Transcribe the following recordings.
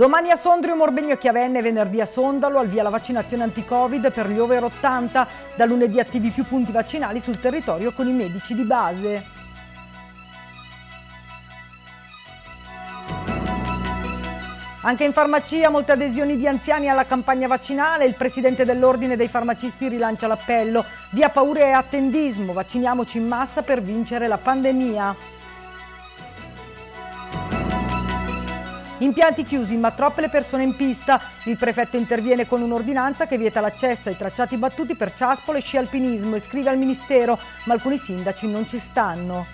Domani a Sondrio, Morbegno e Chiavenne, venerdì a Sondalo, al via la vaccinazione anti-Covid per gli over 80, da lunedì attivi più punti vaccinali sul territorio con i medici di base. Anche in farmacia molte adesioni di anziani alla campagna vaccinale, il presidente dell'ordine dei farmacisti rilancia l'appello, via paure e attendismo, vacciniamoci in massa per vincere la pandemia. Impianti chiusi ma troppe le persone in pista. Il prefetto interviene con un'ordinanza che vieta l'accesso ai tracciati battuti per ciaspole e sci alpinismo e scrive al Ministero, ma alcuni sindaci non ci stanno.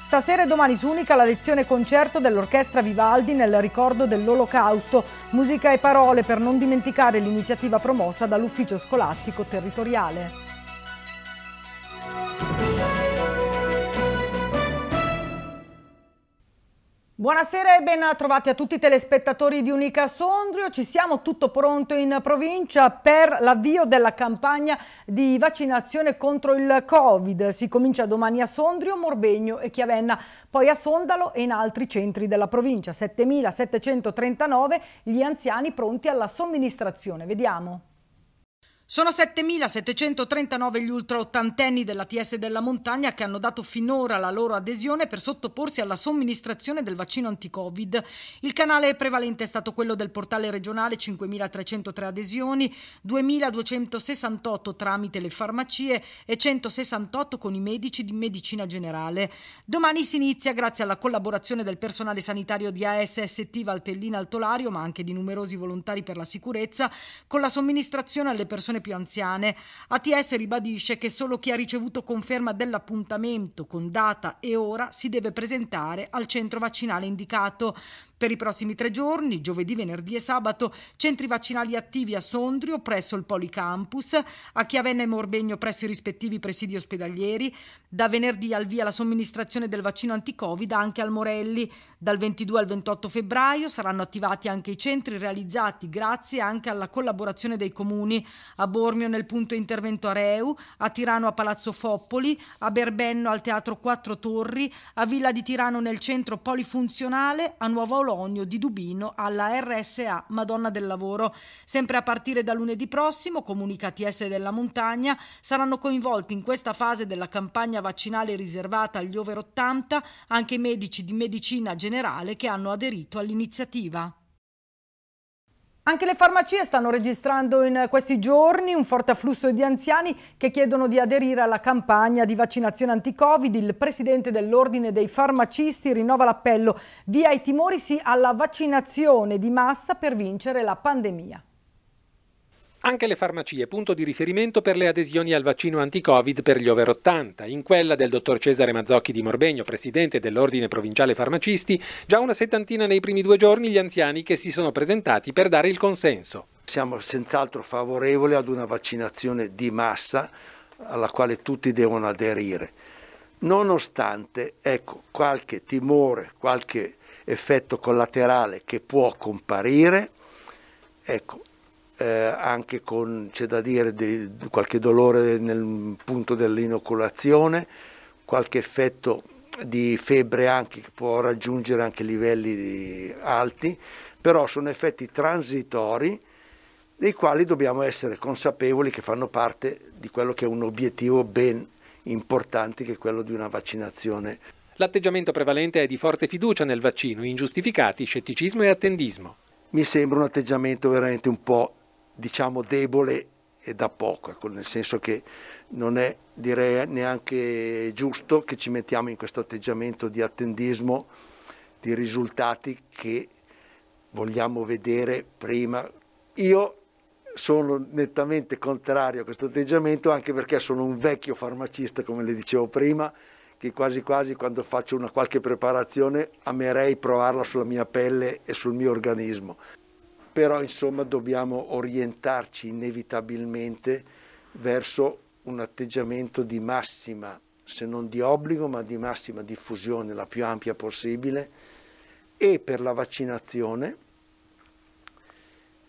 Stasera e domani su Unica la lezione concerto dell'Orchestra Vivaldi nel ricordo dell'Olocausto, musica e parole per non dimenticare l'iniziativa promossa dall'Ufficio Scolastico Territoriale. Buonasera e ben trovati a tutti i telespettatori di Unica Sondrio. Ci siamo tutto pronto in provincia per l'avvio della campagna di vaccinazione contro il Covid. Si comincia domani a Sondrio, Morbegno e Chiavenna, poi a Sondalo e in altri centri della provincia. 7.739 gli anziani pronti alla somministrazione. Vediamo. Sono 7.739 gli ultraottantenni della TS della montagna che hanno dato finora la loro adesione per sottoporsi alla somministrazione del vaccino anti-Covid. Il canale prevalente è stato quello del portale regionale 5.303 adesioni, 2.268 tramite le farmacie e 168 con i medici di medicina generale. Domani si inizia grazie alla collaborazione del personale sanitario di ASST Valtellina Altolario ma anche di numerosi volontari per la sicurezza con la somministrazione alle persone persone più anziane, ATS ribadisce che solo chi ha ricevuto conferma dell'appuntamento con data e ora si deve presentare al centro vaccinale indicato. Per i prossimi tre giorni, giovedì, venerdì e sabato, centri vaccinali attivi a Sondrio presso il Policampus, a Chiavenna e Morbegno presso i rispettivi presidi ospedalieri, da venerdì al via la somministrazione del vaccino anticovid anche al Morelli. Dal 22 al 28 febbraio saranno attivati anche i centri realizzati grazie anche alla collaborazione dei comuni a Bormio nel punto intervento a Reu, a Tirano a Palazzo Foppoli, a Berbenno al Teatro Quattro Torri, a Villa di Tirano nel centro polifunzionale, a Nuovolo Polonio di Dubino alla RSA Madonna del Lavoro. Sempre a partire da lunedì prossimo, comunicati S della Montagna, saranno coinvolti in questa fase della campagna vaccinale riservata agli over 80 anche i medici di medicina generale che hanno aderito all'iniziativa. Anche le farmacie stanno registrando in questi giorni un forte afflusso di anziani che chiedono di aderire alla campagna di vaccinazione anti-Covid. Il presidente dell'Ordine dei farmacisti rinnova l'appello via i timori sì alla vaccinazione di massa per vincere la pandemia. Anche le farmacie, punto di riferimento per le adesioni al vaccino anti-Covid per gli over 80. In quella del dottor Cesare Mazzocchi di Morbegno, presidente dell'Ordine Provinciale Farmacisti, già una settantina nei primi due giorni gli anziani che si sono presentati per dare il consenso. Siamo senz'altro favorevoli ad una vaccinazione di massa alla quale tutti devono aderire. Nonostante, ecco, qualche timore, qualche effetto collaterale che può comparire, ecco, eh, anche con, c'è da dire, di, qualche dolore nel punto dell'inoculazione, qualche effetto di febbre anche che può raggiungere anche livelli alti, però sono effetti transitori dei quali dobbiamo essere consapevoli che fanno parte di quello che è un obiettivo ben importante che è quello di una vaccinazione. L'atteggiamento prevalente è di forte fiducia nel vaccino, ingiustificati scetticismo e attendismo. Mi sembra un atteggiamento veramente un po' diciamo debole e da poco, ecco, nel senso che non è direi neanche giusto che ci mettiamo in questo atteggiamento di attendismo di risultati che vogliamo vedere prima. Io sono nettamente contrario a questo atteggiamento anche perché sono un vecchio farmacista, come le dicevo prima, che quasi quasi quando faccio una qualche preparazione amerei provarla sulla mia pelle e sul mio organismo però insomma dobbiamo orientarci inevitabilmente verso un atteggiamento di massima, se non di obbligo, ma di massima diffusione, la più ampia possibile, e per la vaccinazione.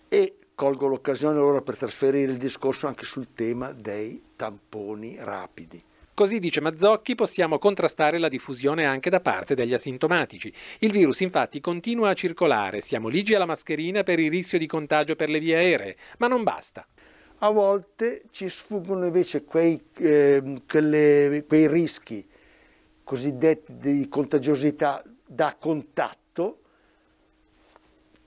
E colgo l'occasione allora per trasferire il discorso anche sul tema dei tamponi rapidi. Così, dice Mazzocchi, possiamo contrastare la diffusione anche da parte degli asintomatici. Il virus infatti continua a circolare, siamo ligi alla mascherina per il rischio di contagio per le vie aeree, ma non basta. A volte ci sfuggono invece quei, eh, quelle, quei rischi cosiddetti di contagiosità da contatto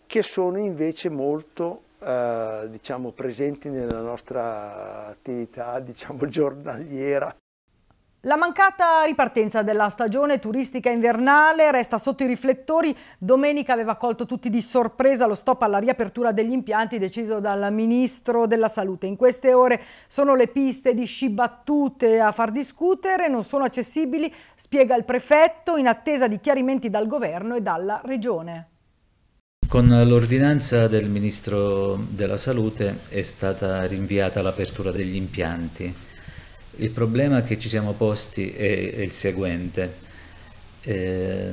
che sono invece molto eh, diciamo, presenti nella nostra attività diciamo, giornaliera. La mancata ripartenza della stagione turistica invernale resta sotto i riflettori. Domenica aveva colto tutti di sorpresa lo stop alla riapertura degli impianti deciso dal Ministro della Salute. In queste ore sono le piste di sci battute a far discutere, non sono accessibili, spiega il prefetto, in attesa di chiarimenti dal governo e dalla regione. Con l'ordinanza del Ministro della Salute è stata rinviata l'apertura degli impianti il problema che ci siamo posti è, è il seguente. Eh,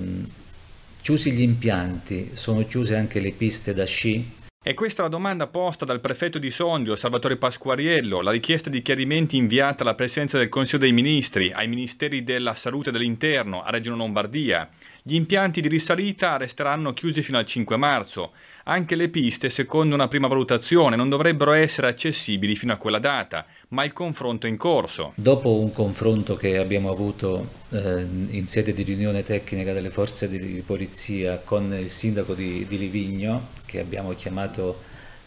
chiusi gli impianti, sono chiuse anche le piste da sci? E questa è la domanda posta dal prefetto di Sondrio, Salvatore Pasquariello, la richiesta di chiarimenti inviata alla presenza del Consiglio dei Ministri, ai Ministeri della Salute e dell'Interno, a Regione Lombardia. Gli impianti di risalita resteranno chiusi fino al 5 marzo. Anche le piste, secondo una prima valutazione, non dovrebbero essere accessibili fino a quella data, ma il confronto è in corso. Dopo un confronto che abbiamo avuto eh, in sede di riunione tecnica delle forze di polizia con il sindaco di, di Livigno, che abbiamo chiamato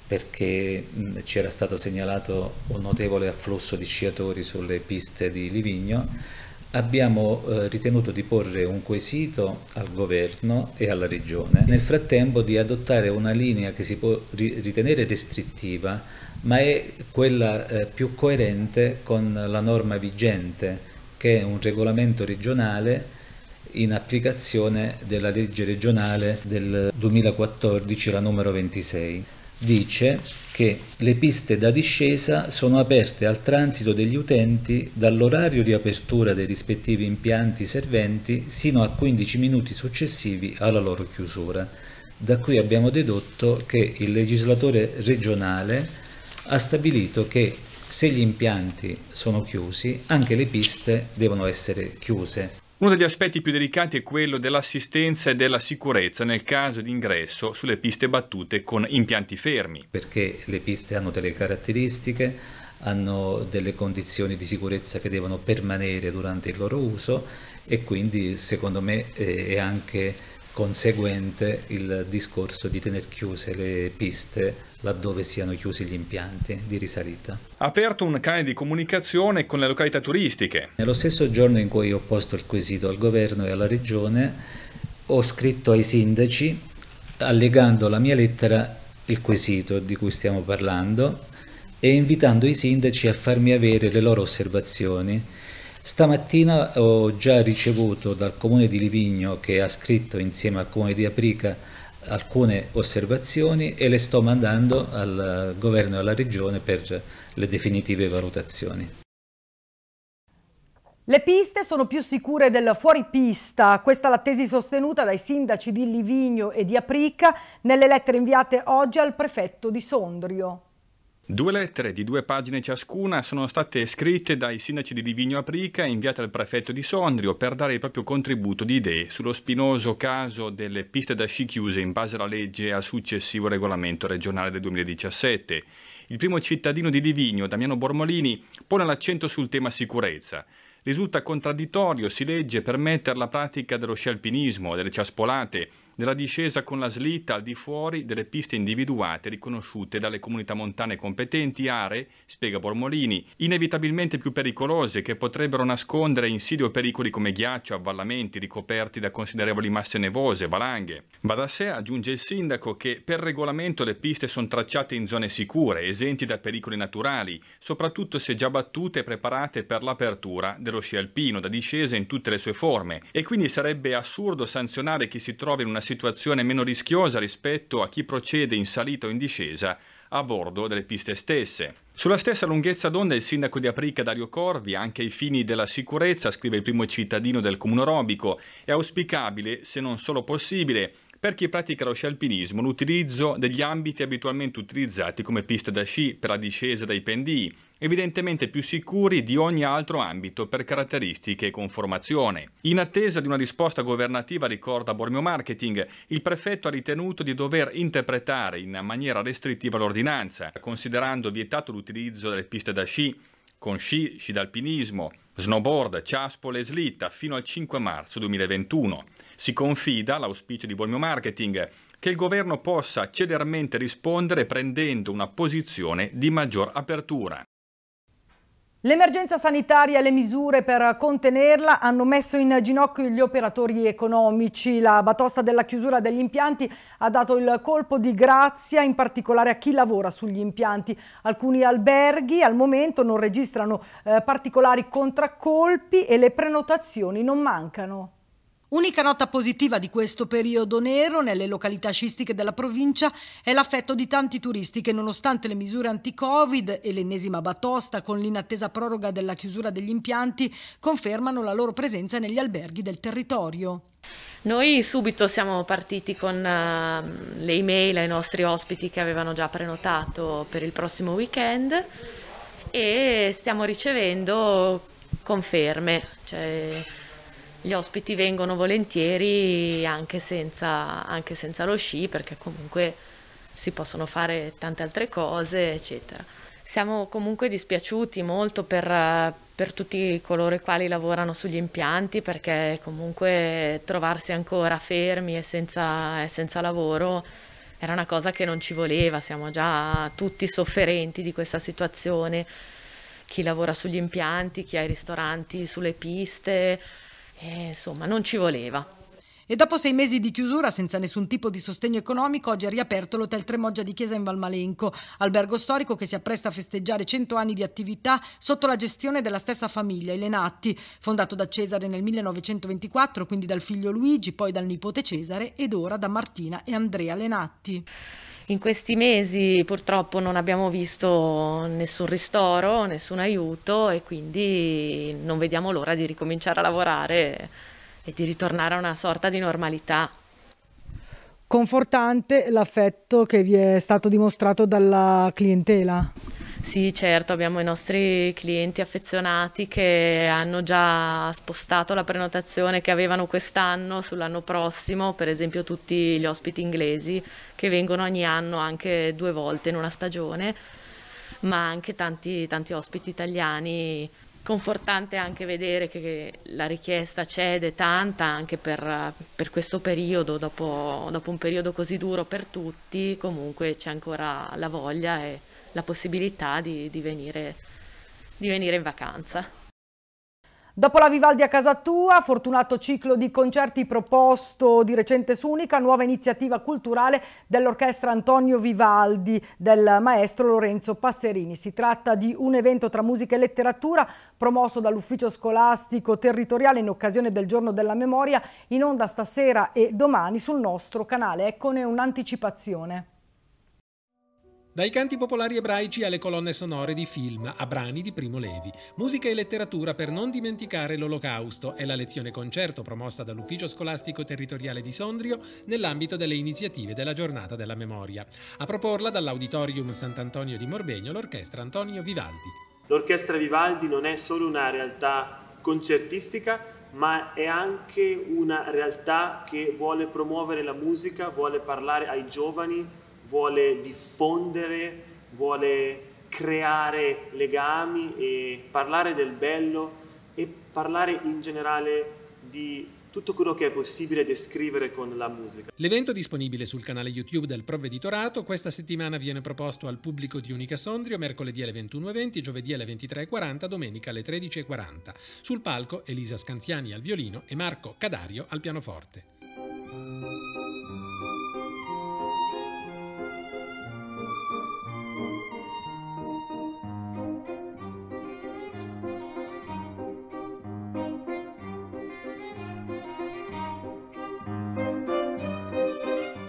perché ci era stato segnalato un notevole afflusso di sciatori sulle piste di Livigno, abbiamo eh, ritenuto di porre un quesito al governo e alla regione, nel frattempo di adottare una linea che si può ri ritenere restrittiva, ma è quella eh, più coerente con la norma vigente, che è un regolamento regionale in applicazione della legge regionale del 2014, la numero 26 dice che le piste da discesa sono aperte al transito degli utenti dall'orario di apertura dei rispettivi impianti serventi sino a 15 minuti successivi alla loro chiusura. Da qui abbiamo dedotto che il legislatore regionale ha stabilito che se gli impianti sono chiusi, anche le piste devono essere chiuse. Uno degli aspetti più delicati è quello dell'assistenza e della sicurezza nel caso di ingresso sulle piste battute con impianti fermi. Perché le piste hanno delle caratteristiche, hanno delle condizioni di sicurezza che devono permanere durante il loro uso e quindi secondo me eh, è anche conseguente il discorso di tenere chiuse le piste laddove siano chiusi gli impianti di risalita. Ha aperto un canale di comunicazione con le località turistiche. Nello stesso giorno in cui ho posto il quesito al governo e alla regione, ho scritto ai sindaci allegando la mia lettera il quesito di cui stiamo parlando e invitando i sindaci a farmi avere le loro osservazioni Stamattina ho già ricevuto dal comune di Livigno che ha scritto insieme al comune di Aprica alcune osservazioni e le sto mandando al governo e alla regione per le definitive valutazioni. Le piste sono più sicure del fuoripista, questa è la tesi sostenuta dai sindaci di Livigno e di Aprica nelle lettere inviate oggi al prefetto di Sondrio. Due lettere di due pagine ciascuna sono state scritte dai sindaci di Divigno Aprica e inviate al prefetto di Sondrio per dare il proprio contributo di idee sullo spinoso caso delle piste da sci chiuse in base alla legge e al successivo regolamento regionale del 2017. Il primo cittadino di Divigno, Damiano Bormolini, pone l'accento sul tema sicurezza. Risulta contraddittorio, si legge, permettere la pratica dello sci alpinismo, delle ciaspolate, della discesa con la slitta al di fuori delle piste individuate riconosciute dalle comunità montane competenti, aree, spiega Bormolini, inevitabilmente più pericolose che potrebbero nascondere insidio pericoli come ghiaccio, avvallamenti ricoperti da considerevoli masse nevose, valanghe. Va da sé, aggiunge il sindaco, che per regolamento le piste sono tracciate in zone sicure, esenti da pericoli naturali, soprattutto se già battute e preparate per l'apertura dello sci alpino da discesa in tutte le sue forme e quindi sarebbe assurdo sanzionare chi si trova in una situazione meno rischiosa rispetto a chi procede in salita o in discesa a bordo delle piste stesse. Sulla stessa lunghezza d'onda il sindaco di Aprica Dario Corvi, anche ai fini della sicurezza, scrive il primo cittadino del comune Robico, è auspicabile, se non solo possibile, per chi pratica lo sci alpinismo l'utilizzo degli ambiti abitualmente utilizzati come piste da sci per la discesa dai pendii, evidentemente più sicuri di ogni altro ambito per caratteristiche e conformazione. In attesa di una risposta governativa, ricorda Bormio Marketing, il prefetto ha ritenuto di dover interpretare in maniera restrittiva l'ordinanza, considerando vietato l'utilizzo delle piste da sci con sci, sci d'alpinismo, snowboard, ciaspole e slitta fino al 5 marzo 2021. Si confida, l'auspicio di Bolmio Marketing, che il governo possa celermente rispondere prendendo una posizione di maggior apertura. L'emergenza sanitaria e le misure per contenerla hanno messo in ginocchio gli operatori economici. La batosta della chiusura degli impianti ha dato il colpo di grazia in particolare a chi lavora sugli impianti. Alcuni alberghi al momento non registrano eh, particolari contraccolpi e le prenotazioni non mancano. Unica nota positiva di questo periodo nero nelle località sciistiche della provincia è l'affetto di tanti turisti che nonostante le misure anti-covid e l'ennesima batosta con l'inattesa proroga della chiusura degli impianti confermano la loro presenza negli alberghi del territorio. Noi subito siamo partiti con uh, le email ai nostri ospiti che avevano già prenotato per il prossimo weekend e stiamo ricevendo conferme. Cioè gli ospiti vengono volentieri anche senza, anche senza lo sci perché comunque si possono fare tante altre cose eccetera. Siamo comunque dispiaciuti molto per, per tutti coloro i quali lavorano sugli impianti perché comunque trovarsi ancora fermi e senza, e senza lavoro era una cosa che non ci voleva, siamo già tutti sofferenti di questa situazione, chi lavora sugli impianti, chi ha i ristoranti sulle piste, e, eh, insomma, non ci voleva. E dopo sei mesi di chiusura, senza nessun tipo di sostegno economico, oggi è riaperto l'Hotel Tremoggia di Chiesa in Valmalenco, albergo storico che si appresta a festeggiare 100 anni di attività sotto la gestione della stessa famiglia, i Lenatti, fondato da Cesare nel 1924, quindi dal figlio Luigi, poi dal nipote Cesare ed ora da Martina e Andrea Lenatti. In questi mesi purtroppo non abbiamo visto nessun ristoro, nessun aiuto e quindi non vediamo l'ora di ricominciare a lavorare e di ritornare a una sorta di normalità. Confortante l'affetto che vi è stato dimostrato dalla clientela. Sì, certo, abbiamo i nostri clienti affezionati che hanno già spostato la prenotazione che avevano quest'anno sull'anno prossimo, per esempio tutti gli ospiti inglesi che vengono ogni anno anche due volte in una stagione, ma anche tanti, tanti ospiti italiani. Confortante anche vedere che la richiesta cede tanta anche per, per questo periodo, dopo, dopo, un periodo così duro per tutti, comunque c'è ancora la voglia e la possibilità di, di, venire, di venire in vacanza. Dopo la Vivaldi a casa tua, fortunato ciclo di concerti proposto di recente su Unica, nuova iniziativa culturale dell'orchestra Antonio Vivaldi del maestro Lorenzo Passerini. Si tratta di un evento tra musica e letteratura promosso dall'ufficio scolastico territoriale in occasione del giorno della memoria in onda stasera e domani sul nostro canale. Eccone un'anticipazione. Dai canti popolari ebraici alle colonne sonore di film a brani di Primo Levi, musica e letteratura per non dimenticare l'Olocausto è la lezione concerto promossa dall'Ufficio Scolastico Territoriale di Sondrio nell'ambito delle iniziative della Giornata della Memoria. A proporla dall'Auditorium Sant'Antonio di Morbegno l'Orchestra Antonio Vivaldi. L'Orchestra Vivaldi non è solo una realtà concertistica, ma è anche una realtà che vuole promuovere la musica, vuole parlare ai giovani vuole diffondere, vuole creare legami e parlare del bello e parlare in generale di tutto quello che è possibile descrivere con la musica. L'evento disponibile sul canale YouTube del Provveditorato questa settimana viene proposto al pubblico di Unica Sondrio mercoledì alle 21.20, giovedì alle 23.40, domenica alle 13.40. Sul palco Elisa Scanziani al violino e Marco Cadario al pianoforte.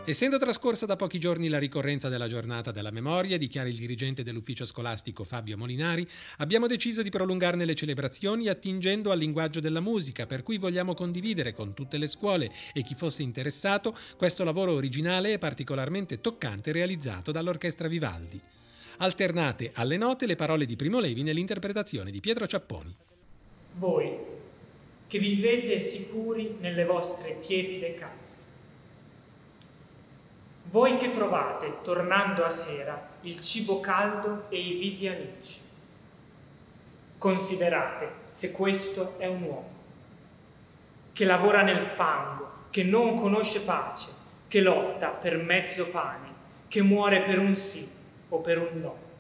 Essendo trascorsa da pochi giorni la ricorrenza della giornata della memoria, dichiara il dirigente dell'ufficio scolastico Fabio Molinari, abbiamo deciso di prolungarne le celebrazioni attingendo al linguaggio della musica, per cui vogliamo condividere con tutte le scuole e chi fosse interessato questo lavoro originale e particolarmente toccante realizzato dall'Orchestra Vivaldi. Alternate alle note le parole di Primo Levi nell'interpretazione di Pietro Ciapponi. Voi che vivete sicuri nelle vostre tiepide case voi che trovate, tornando a sera, il cibo caldo e i visi amici. Considerate se questo è un uomo, che lavora nel fango, che non conosce pace, che lotta per mezzo pane, che muore per un sì o per un no.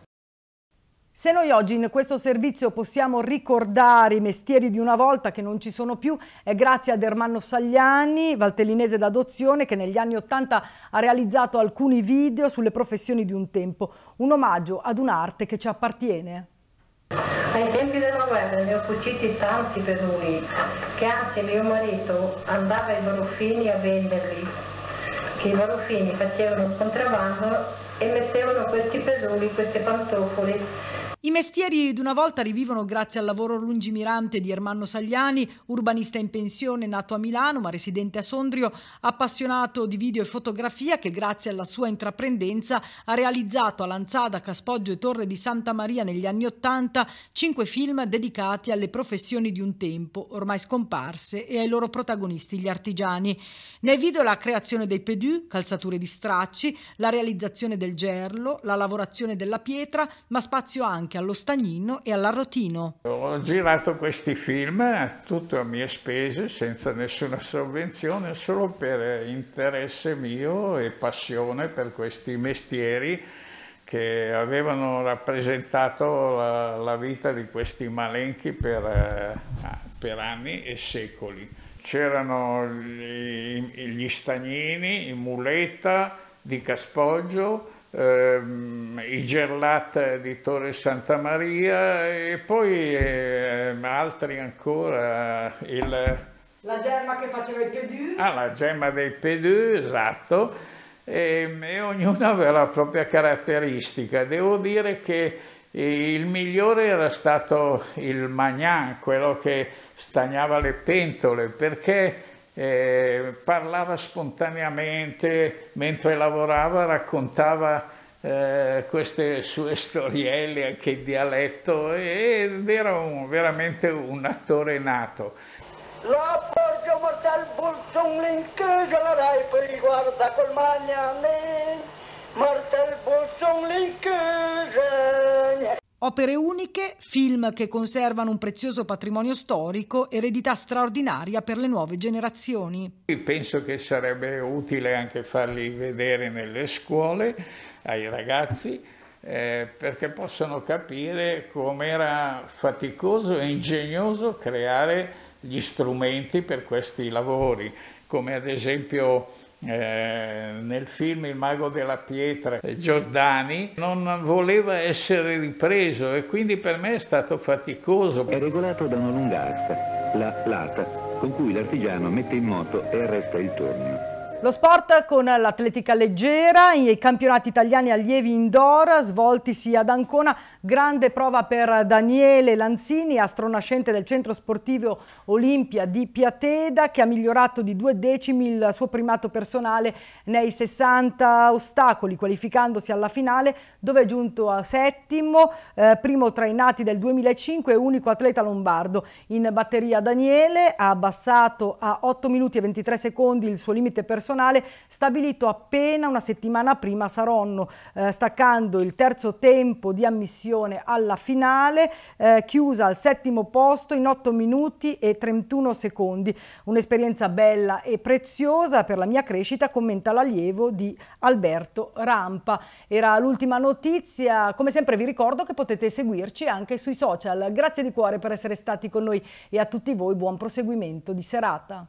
Se noi oggi in questo servizio possiamo ricordare i mestieri di una volta che non ci sono più, è grazie ad Ermanno Sagliani, valtellinese d'adozione, che negli anni Ottanta ha realizzato alcuni video sulle professioni di un tempo, un omaggio ad un'arte che ci appartiene. Ai tempi della guerra ne ho cuciti tanti pedoni, che anzi mio marito andava ai baruffini a venderli, che i baruffini facevano contrabbando e mettevano questi pedoni, queste pantofole i mestieri di una volta rivivono grazie al lavoro lungimirante di Ermanno Sagliani, urbanista in pensione, nato a Milano ma residente a Sondrio, appassionato di video e fotografia che grazie alla sua intraprendenza ha realizzato a Lanzada, Caspoggio e Torre di Santa Maria negli anni Ottanta cinque film dedicati alle professioni di un tempo, ormai scomparse, e ai loro protagonisti, gli artigiani. Nei video la creazione dei pedù, calzature di stracci, la realizzazione del gerlo, la lavorazione della pietra, ma spazio anche anche allo Stagnino e all'Arrotino. Ho girato questi film tutto a mie spese, senza nessuna sovvenzione, solo per interesse mio e passione per questi mestieri che avevano rappresentato la, la vita di questi malenchi per, eh, per anni e secoli. C'erano gli, gli stagnini, i muleta di Caspoggio, ehm, i Gerlata di Torre Santa Maria e poi ehm, altri ancora. Il... La gemma che faceva il Pedù. Ah, la gemma del Pedù, esatto. Ehm, e, e ognuno aveva la propria caratteristica. Devo dire che il migliore era stato il Magnan, quello che stagnava le pentole, perché eh, parlava spontaneamente mentre lavorava, raccontava eh, queste sue storielle anche in dialetto ed era un, veramente un attore nato. Lo appoggio La porgia mortal bulson l'incheggia la rai per riguarda col magnane, mortal bulson l'incheggia. Opere uniche, film che conservano un prezioso patrimonio storico, eredità straordinaria per le nuove generazioni. Penso che sarebbe utile anche farli vedere nelle scuole ai ragazzi eh, perché possono capire com'era faticoso e ingegnoso creare gli strumenti per questi lavori, come ad esempio eh, nel film Il mago della pietra Giordani non voleva essere ripreso e quindi per me è stato faticoso. È regolato da una lunga asta, la lata, con cui l'artigiano mette in moto e arresta il tornio. Lo sport con l'atletica leggera, i campionati italiani allievi indoor svoltisi ad Ancona, grande prova per Daniele Lanzini, astronascente del centro sportivo Olimpia di Piateda che ha migliorato di due decimi il suo primato personale nei 60 ostacoli, qualificandosi alla finale dove è giunto a settimo, eh, primo tra i nati del 2005 e unico atleta lombardo. In batteria Daniele ha abbassato a 8 minuti e 23 secondi il suo limite personale personale stabilito appena una settimana prima a Saronno, eh, staccando il terzo tempo di ammissione alla finale, eh, chiusa al settimo posto in 8 minuti e 31 secondi. Un'esperienza bella e preziosa per la mia crescita, commenta l'allievo di Alberto Rampa. Era l'ultima notizia, come sempre vi ricordo che potete seguirci anche sui social. Grazie di cuore per essere stati con noi e a tutti voi buon proseguimento di serata.